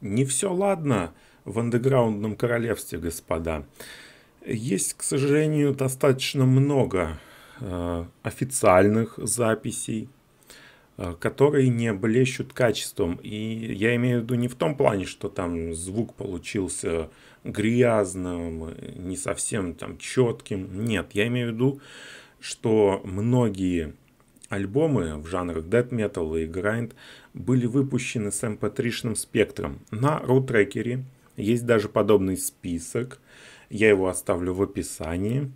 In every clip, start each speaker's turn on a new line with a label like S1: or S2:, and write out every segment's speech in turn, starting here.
S1: Не все ладно в андеграундном королевстве, господа. Есть, к сожалению, достаточно много э, официальных записей, э, которые не блещут качеством. И я имею в виду не в том плане, что там звук получился грязным, не совсем там четким. Нет, я имею в виду, что многие Альбомы в жанрах Dead Metal и Grind были выпущены с mp3-шным эм спектром. На Roadtracker'е есть даже подобный список. Я его оставлю в описании.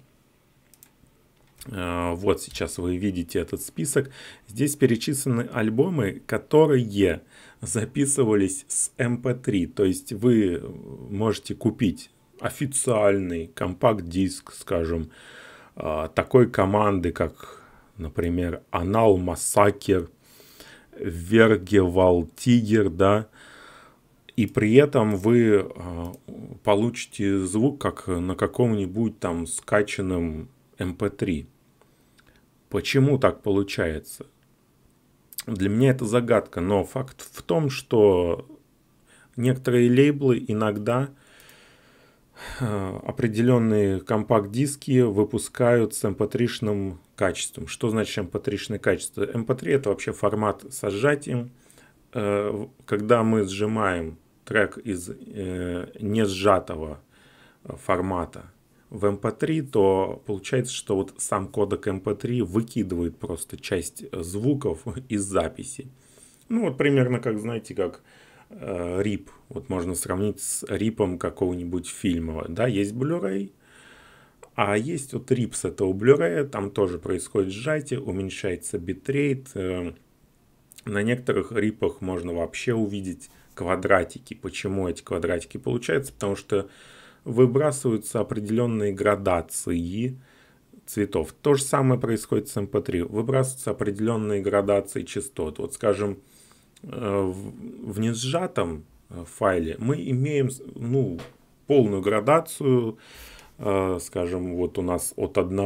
S1: Э, вот сейчас вы видите этот список. Здесь перечислены альбомы, которые записывались с MP3. Эм То есть вы э, можете купить официальный компакт-диск, скажем, э, такой команды, как например, Анал Массакер, Вергевал Тигер, да, и при этом вы а, получите звук как на каком-нибудь там скачанном MP3. Эм Почему так получается? Для меня это загадка, но факт в том, что некоторые лейблы иногда Э, определенные компакт-диски выпускают с mp3-шным качеством. Что значит mp3-шное качество? mp3 это вообще формат со сжатием. Э, когда мы сжимаем трек из э, не сжатого формата в mp3, то получается, что вот сам кодек mp3 выкидывает просто часть звуков из записи. Ну вот примерно как, знаете, как Э, рип. Вот можно сравнить с рипом какого-нибудь фильма. Да, есть Blu-ray, а есть вот рип с этого Blu-ray, там тоже происходит сжатие, уменьшается битрейт. Э, на некоторых рипах можно вообще увидеть квадратики. Почему эти квадратики получаются? Потому что выбрасываются определенные градации цветов. То же самое происходит с MP3. Эм выбрасываются определенные градации частот. Вот, скажем, в несжатом э, файле мы имеем ну, полную градацию, э, скажем, вот у нас от 1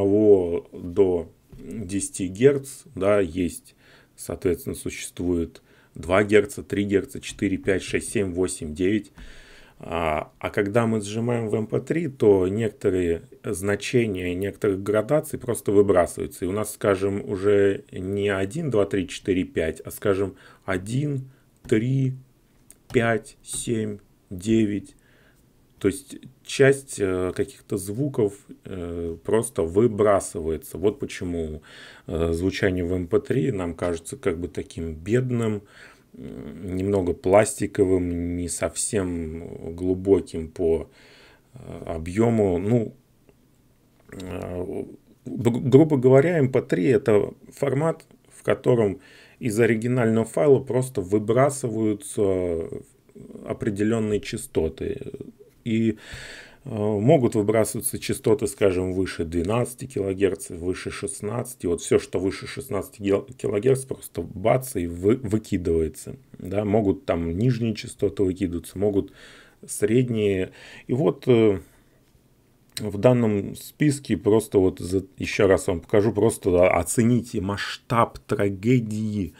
S1: до 10 Гц, да, есть, соответственно, существует 2 Гц, 3 Гц, 4, 5, 6, 7, 8, 9 а, а когда мы сжимаем в MP3, эм то некоторые значения некоторых градаций просто выбрасываются. И у нас, скажем, уже не 1, 2, 3, 4, 5, а, скажем, 1, 3, 5, 7, 9. То есть часть э, каких-то звуков э, просто выбрасывается. Вот почему э, звучание в MP3 эм нам кажется как бы таким бедным, немного пластиковым, не совсем глубоким по э, объему. Ну, э, грубо говоря, MP3 эм это формат, в котором из оригинального файла просто выбрасываются определенные частоты. И Э, могут выбрасываться частоты, скажем, выше 12 кГц, выше 16. Вот все, что выше 16 кГц, просто бац и вы, выкидывается. Да? Могут там нижние частоты выкидываться, могут средние. И вот э, в данном списке просто вот за, еще раз вам покажу, просто оцените масштаб трагедии.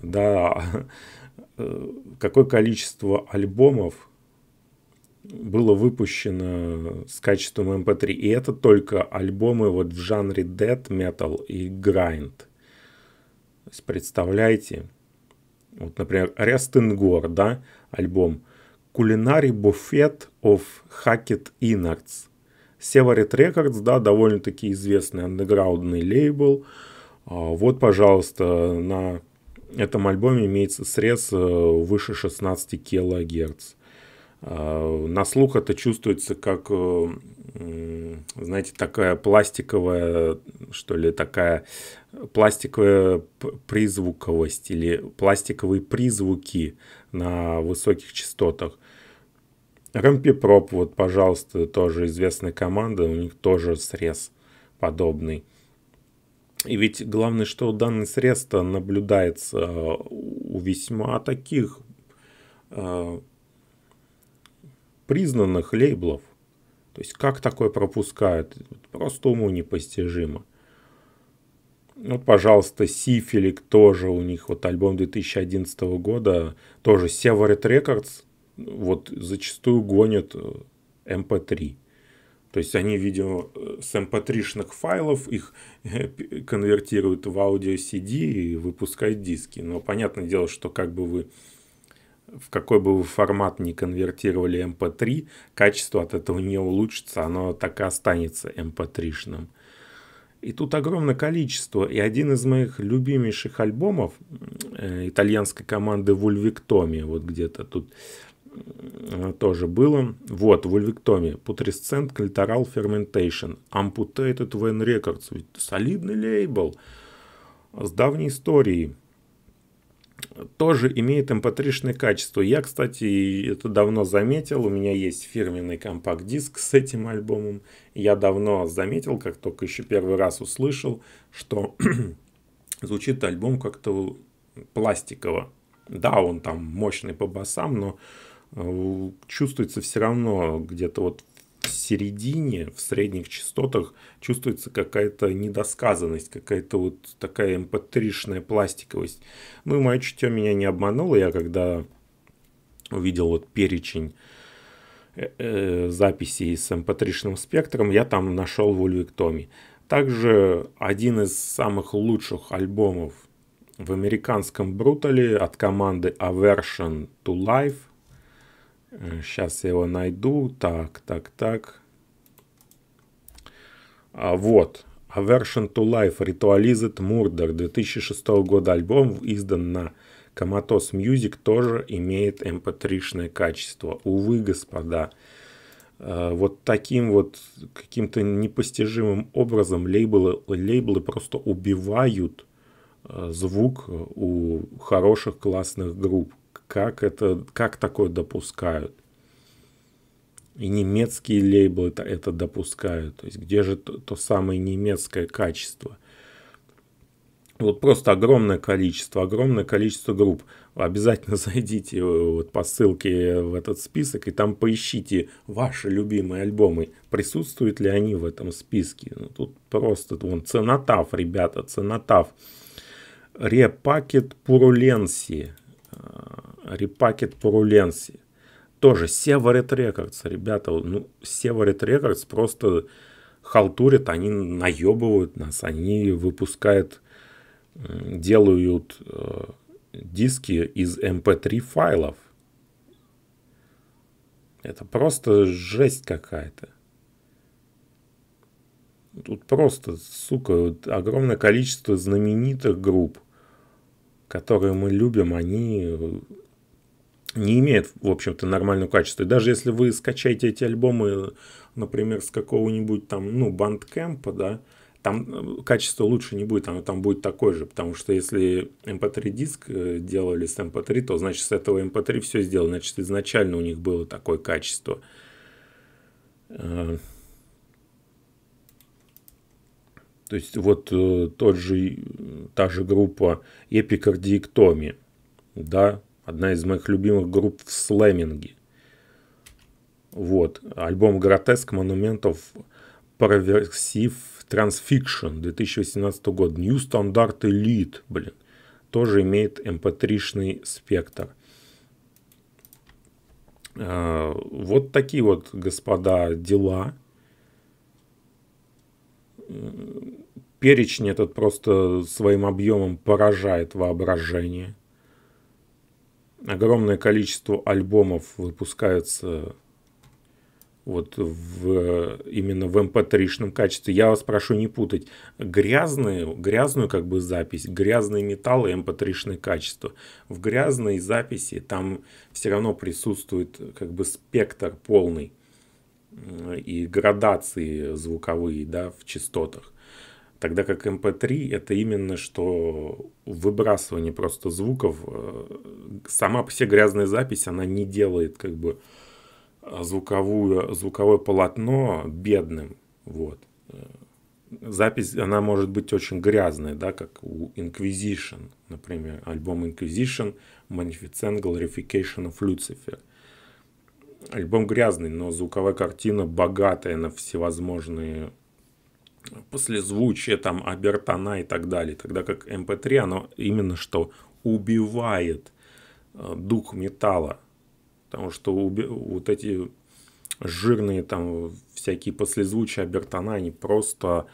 S1: Да, э, какое количество альбомов было выпущено с качеством MP3. Эм и это только альбомы вот в жанре Dead Metal и Grind. То есть, представляете? Вот, например, Рестенгор, да, альбом. Culinary Buffet of Hackett Innards. Severit Records, да, довольно-таки известный андеграундный лейбл. А, вот, пожалуйста, на этом альбоме имеется срез э, выше 16 килогерц. Э, на слух это чувствуется как, э, знаете, такая пластиковая, что ли, такая пластиковая призвуковость или пластиковые призвуки на высоких частотах. Рампипроп, вот, пожалуйста, тоже известная команда, у них тоже срез подобный. И ведь главное, что данный срез-то наблюдается у весьма таких э, признанных лейблов. То есть как такое пропускают? Просто уму непостижимо. Вот, пожалуйста, Сифилик тоже у них, вот альбом 2011 года, тоже Severed Records, вот зачастую гонят MP3. Э, эм То есть они видео с mp3-шных эм файлов их э, конвертируют в аудио CD и выпускают диски. Но понятное дело, что как бы вы в какой бы вы формат ни конвертировали MP3, эм качество от этого не улучшится, оно так и останется MP3-шным. Эм и тут огромное количество. И один из моих любимейших альбомов э, итальянской команды Вульвиктоми, вот где-то тут э, тоже было. Вот, Вульвиктоми, Putrescent Clitoral Fermentation, Amputated Van Records, ведь солидный лейбл с давней историей тоже имеет mp3-шные качества. Я, кстати, это давно заметил. У меня есть фирменный компакт-диск с этим альбомом. Я давно заметил, как только еще первый раз услышал, что звучит альбом как-то пластиково. Да, он там мощный по басам, но э, чувствуется все равно где-то вот середине, в средних частотах чувствуется какая-то недосказанность, какая-то вот такая mp эм пластиковость. Ну и мое чутье меня не обмануло. Я когда увидел вот перечень э, э, записей с mp эм спектром, я там нашел Вольвик Томми. Также один из самых лучших альбомов в американском брутале от команды Aversion to Life Сейчас э, я его найду. Так, так, так. А, вот. Aversion to Life Ritualized Murder 2006 года альбом издан на Коматос Music тоже имеет mp3-шное качество. Увы, господа, э, вот таким вот каким-то непостижимым образом лейблы, лейблы просто убивают э, звук у хороших классных групп как, это, как такое допускают. И немецкие лейблы это, это допускают. То есть где же то, то самое немецкое качество? Вот просто огромное количество, огромное количество групп. Обязательно зайдите э, вот по ссылке в этот список и там поищите ваши любимые альбомы. Присутствуют ли они в этом списке? Ну, тут просто вон ценотав, ребята, ценотав. Репакет Пуруленси. Репакет Пуруленси. Тоже Северет Рекордс, ребята, ну, Северет Рекордс просто халтурят, они наебывают нас, они выпускают, делают э, диски из mp3 эм файлов. Это просто жесть какая-то. Тут просто, сука, вот огромное количество знаменитых групп, которые мы любим, они э, не имеет, в общем-то, нормального качества. И даже если вы скачаете эти альбомы, например, с какого-нибудь там, ну, бандкэмпа, да, там э, качество лучше не будет, оно там будет такое же, потому что если MP3 эм диск э, делали с MP3, эм то значит с этого MP3 эм все сделано, значит изначально у них было такое качество. Э, то есть вот тот же, та же группа Epicardiectomy, да, Одна из моих любимых групп в слэминге. Вот. Альбом «Гротеск монументов Проверсив Transfiction 2018 год. New Standard Elite, блин. Тоже имеет mp3-шный эм спектр. А, вот такие вот, господа, дела. Перечень этот просто своим объемом поражает воображение огромное количество альбомов выпускаются вот в, именно в mp3-шном эм качестве. Я вас прошу не путать грязную грязную как бы запись, грязный металл и mp3-шное эм качество. В грязной записи там все равно присутствует как бы спектр полный и градации звуковые да, в частотах. Тогда как MP3 эм это именно что выбрасывание просто звуков. Э, сама по себе грязная запись, она не делает как бы э, звуковую, звуковое полотно бедным. Вот. Э, запись, она может быть очень грязная, да, как у Inquisition, например, альбом Inquisition, Magnificent Glorification of Lucifer. Альбом грязный, но звуковая картина богатая на всевозможные послезвучие, там, обертона и так далее. Тогда как MP3, оно именно что убивает э, дух металла. Потому что уби... вот эти жирные там всякие послезвучие обертона, они просто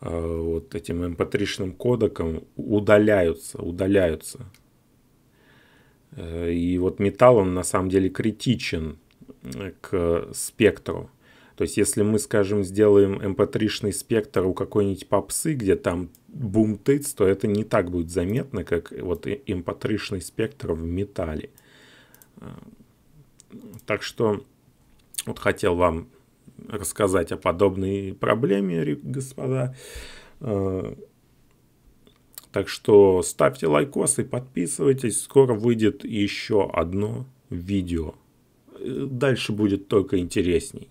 S1: э, вот этим mp3-шным кодеком удаляются, удаляются. Э, и вот металл, он на самом деле критичен э, к спектру. То есть, если мы, скажем, сделаем mp3-шный эм спектр у какой-нибудь попсы, где там бум тыц, то это не так будет заметно, как вот mp3-шный эм спектр в металле. А, так что вот хотел вам рассказать о подобной проблеме, господа. А, так что ставьте лайкосы, подписывайтесь. Скоро выйдет еще одно видео. Э, дальше будет только интересней.